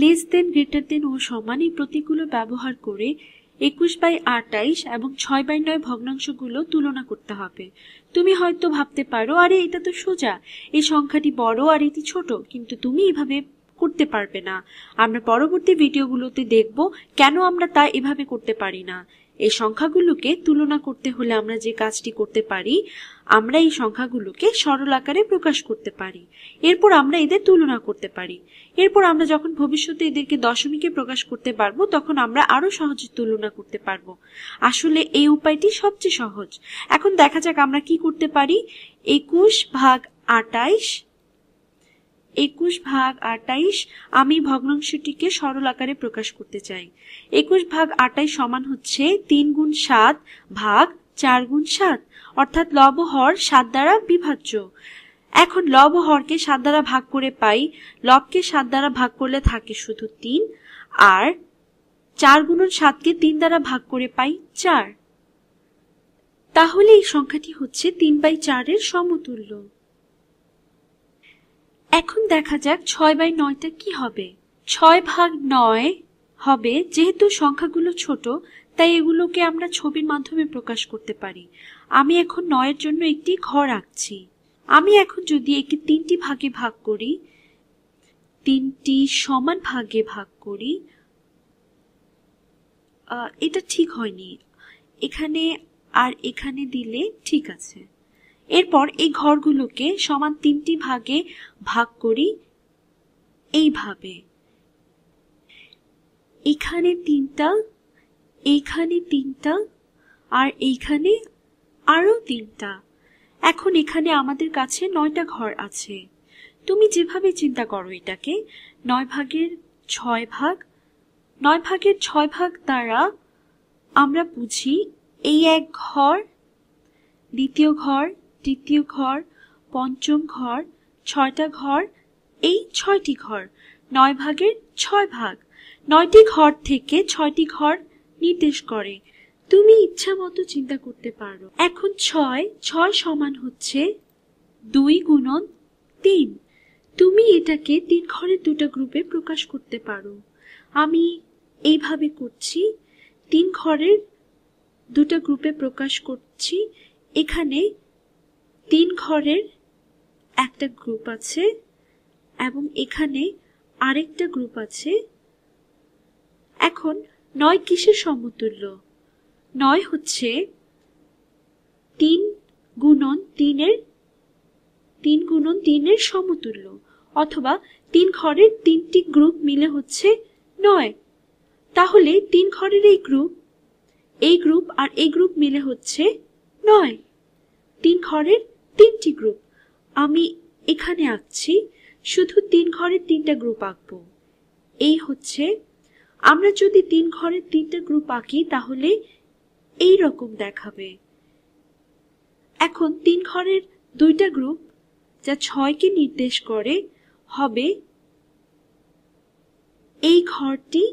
less than greater than ও সমান এই প্রতীকগুলো ব্যবহার করে একুশ বাই আটাইশ এবং ছয় বাই নয় ভগ্নাংশগুলো তুলনা করতে হবে তুমি হয়তো ভাবতে পারো আরে এটা তো সোজা এই সংখ্যাটি বড় আর এটি ছোট কিন্তু তুমি এভাবে করতে পারবে না আমরা পরবর্তী ভিডিওগুলোতে দেখব কেন আমরা তা এভাবে করতে পারি না এই সংখ্যাগুলোকে তুলনা করতে হলে আমরা যে কাজটি করতে পারি আমরা এই সংখ্যাগুলোকে সরল আকারে প্রকাশ করতে পারি এরপর আমরা এদের তুলনা করতে পারি এরপর আমরা যখন ভবিষ্যতে এদেরকে দশমিকে প্রকাশ করতে পারবো তখন আমরা আরো সহজে তুলনা করতে পারবো আসলে এই উপায়টি সবচেয়ে সহজ এখন দেখা যাক আমরা কি করতে পারি একুশ ভাগ আটাইশ একুশ ভাগ আটাইশ আমি ভগ্নাংশটিকে সরল আকারে প্রকাশ করতে চাই একুশ ভাগ আটাইশ সমান হচ্ছে তিন গুণ সাত ভাগ চার গুণ সাত অর্থাৎ লব হর সাত দ্বারা বিভাজ্য এখন লব হরকে সাত দ্বারা ভাগ করে পাই লবকে সাত দ্বারা ভাগ করলে থাকে শুধু তিন আর চার গুণন সাতকে তিন দ্বারা ভাগ করে পাই চার তাহলে এই সংখ্যাটি হচ্ছে তিন বাই চারের সমতুল্য এখন দেখা যাক ছয় বাই নয়টা কি হবে ছয় ভাগ নয় হবে যেহেতু সংখ্যাগুলো ছোট তাই এগুলোকে আমরা ছবির মাধ্যমে প্রকাশ করতে পারি আমি এখন নয়ের জন্য একটি ঘর আঁকছি আমি এখন যদি একে তিনটি ভাগে ভাগ করি তিনটি সমান ভাগে ভাগ করি এটা ঠিক হয়নি এখানে আর এখানে দিলে ঠিক আছে এরপর এই ঘরগুলোকে সমান তিনটি ভাগে ভাগ করি এইভাবে এখানে তিনটা এইখানে তিনটা আর এইখানে আরও তিনটা এখন এখানে আমাদের কাছে নয়টা ঘর আছে তুমি যেভাবে চিন্তা করো এটাকে নয় ভাগের ছয় ভাগ নয় ভাগের ছয় ভাগ দ্বারা আমরা বুঝি এই এক ঘর দ্বিতীয় ঘর তৃতীয় ঘর পঞ্চম ঘর ছয়টা ঘর এই ছয়টি ঘর নয় ভাগের ছয় ভাগ নয়টি ঘর থেকে ছয়টি ঘর নির্দেশ করে তুমি ইচ্ছা মতো চিন্তা করতে পারো এখন ছয় ছয় সমান হচ্ছে দুই গুণন তিন তুমি এটাকে তিন ঘরের দুটা গ্রুপে প্রকাশ করতে পারো আমি এইভাবে করছি তিন ঘরের দুটা গ্রুপে প্রকাশ করছি এখানে তিন ঘরের একটা গ্রুপ আছে এবং এখানে আরেকটা গ্রুপ আছে এখন নয় কিসের সমতুল্য নয় হচ্ছে তিন গুণন তিনের তিন গুণন তিনের সমতুল্য অথবা তিন ঘরের তিনটি গ্রুপ মিলে হচ্ছে নয় তাহলে তিন ঘরের এই গ্রুপ এই গ্রুপ আর এই গ্রুপ মিলে হচ্ছে নয় তিন ঘরের তিনটি গ্রুপ আমি এখানে আঁকছি শুধু তিন ঘরের তিনটা গ্রুপ আঁকব এই হচ্ছে আমরা যদি তিন ঘরের তিনটা গ্রুপ আঁকি তাহলে এই রকম দেখাবে এখন তিন ঘরের দুইটা গ্রুপ যা ছয়কে নির্দেশ করে হবে এই ঘরটি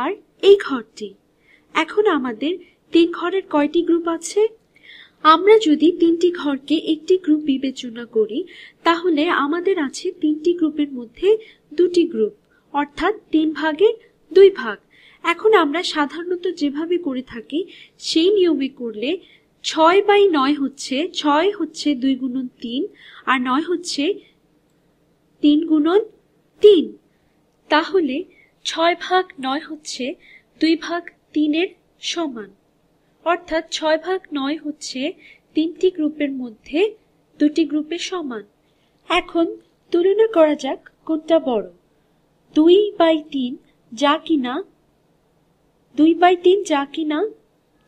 আর এই ঘরটি এখন আমাদের তিন ঘরের কয়টি গ্রুপ আছে আমরা যদি তিনটি ঘরকে একটি গ্রুপ বিবেচনা করি তাহলে আমাদের আছে তিনটি গ্রুপের মধ্যে দুটি গ্রুপ অর্থাৎ তিন ভাগের দুই ভাগ এখন আমরা সাধারণত যেভাবে করে থাকি সেই নিয়মে করলে ছয় বাই নয় হচ্ছে ছয় হচ্ছে দুই গুণন তিন আর নয় হচ্ছে তিন গুণন তিন তাহলে ছয় ভাগ নয় হচ্ছে দুই ভাগ তিনের সমান অর্থাৎ ছয় ভাগ নয় হচ্ছে তিনটি গ্রুপের মধ্যে দুটি গ্রুপে সমান এখন তুলনা করা যাক কোনটা বড় দুই বাই তিন যা কিনা দুই বাই তিন যা কিনা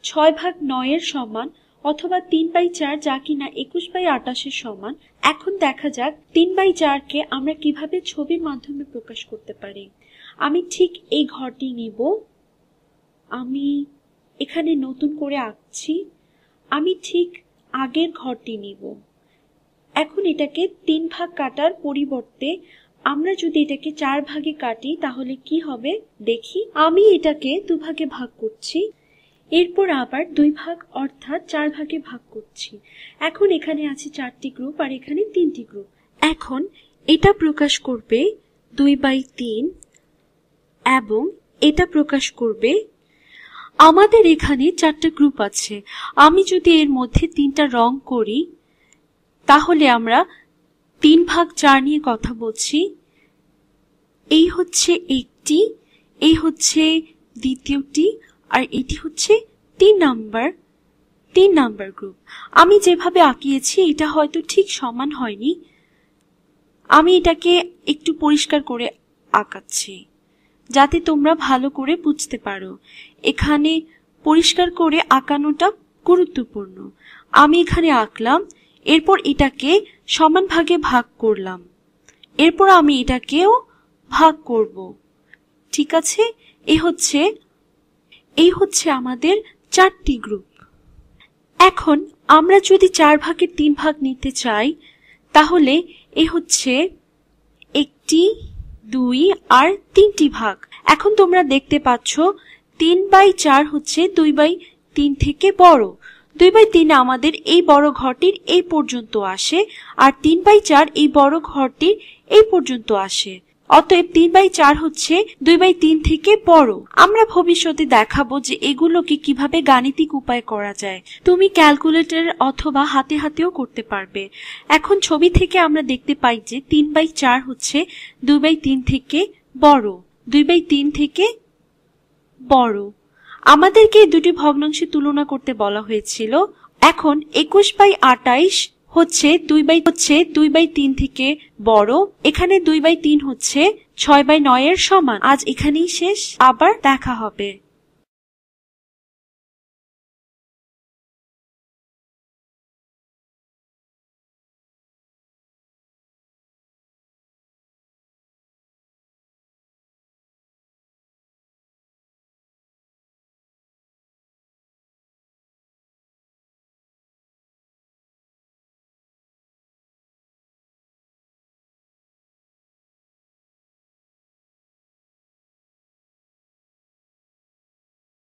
ছয় ভাগ নয়ের সমান অথবা তিন বাই চার যা কিনা একুশ বাই আটাশের সমান এখন দেখা যাক তিন বাই চারকে আমরা কিভাবে ছবির মাধ্যমে প্রকাশ করতে পারি আমি ঠিক এই ঘরটি নিব আমি এখানে নতুন করে আঁকছি আমি ঠিক আগের ঘরটি নিব এখন এটাকে তিন ভাগ কাটার পরিবর্তে আমরা যদি এটাকে চার ভাগে কাটি তাহলে কি হবে দেখি আমি এটাকে দুভাগে ভাগ করছি এরপর আবার দুই ভাগ অর্থাৎ চার ভাগে ভাগ করছি এখন এখানে আছে চারটি গ্রুপ আর এখানে তিনটি গ্রুপ এখন এটা প্রকাশ করবে দুই বাই তিন এবং এটা প্রকাশ করবে আমাদের এখানে চারটা গ্রুপ আছে আমি যদি এর মধ্যে তিনটা রং করি তাহলে আমরা তিন ভাগ চার নিয়ে কথা বলছি এই হচ্ছে একটি এই হচ্ছে দ্বিতীয়টি আর এটি হচ্ছে তিন নাম্বার তিন নাম্বার গ্রুপ আমি যেভাবে আঁকিয়েছি এটা হয়তো ঠিক সমান হয়নি আমি এটাকে একটু পরিষ্কার করে আঁকাচ্ছি যাতে তোমরা ভালো করে বুঝতে পারো এখানে পরিষ্কার করে আঁকানোটা গুরুত্বপূর্ণ আমি এখানে আঁকলাম এরপর এটাকে সমান ভাগে ভাগ করলাম এরপর আমি এটাকেও ভাগ করব ঠিক আছে এই হচ্ছে এই হচ্ছে আমাদের চারটি গ্রুপ এখন আমরা যদি চার ভাগের তিন ভাগ নিতে চাই তাহলে এ হচ্ছে একটি দুই আর তিনটি ভাগ এখন তোমরা দেখতে পাচ্ছ তিন বাই চার হচ্ছে দুই বাই তিন থেকে বড় দুই বাই তিন আমাদের এই বড় ঘরটির এই পর্যন্ত আসে আর তিন বাই চার এই বড় ঘরটির এই পর্যন্ত আসে অতএব তিন বাই চার হচ্ছে দুই বাই তিন থেকে বড় আমরা ভবিষ্যতে দেখাবো যে এগুলোকে কিভাবে গাণিতিক উপায় করা যায় তুমি ক্যালকুলেটর অথবা হাতে হাতেও করতে পারবে এখন ছবি থেকে আমরা দেখতে পাই যে তিন বাই চার হচ্ছে দুই বাই তিন থেকে বড় দুই বাই তিন থেকে বড় আমাদেরকে দুটি ভগ্নাংশে তুলনা করতে বলা হয়েছিল এখন একুশ বাই আটাইশ হচ্ছে দুই বাই হচ্ছে দুই বাই তিন থেকে বড় এখানে দুই বাই তিন হচ্ছে ছয় বাই নয়ের সমান আজ এখানেই শেষ আবার দেখা হবে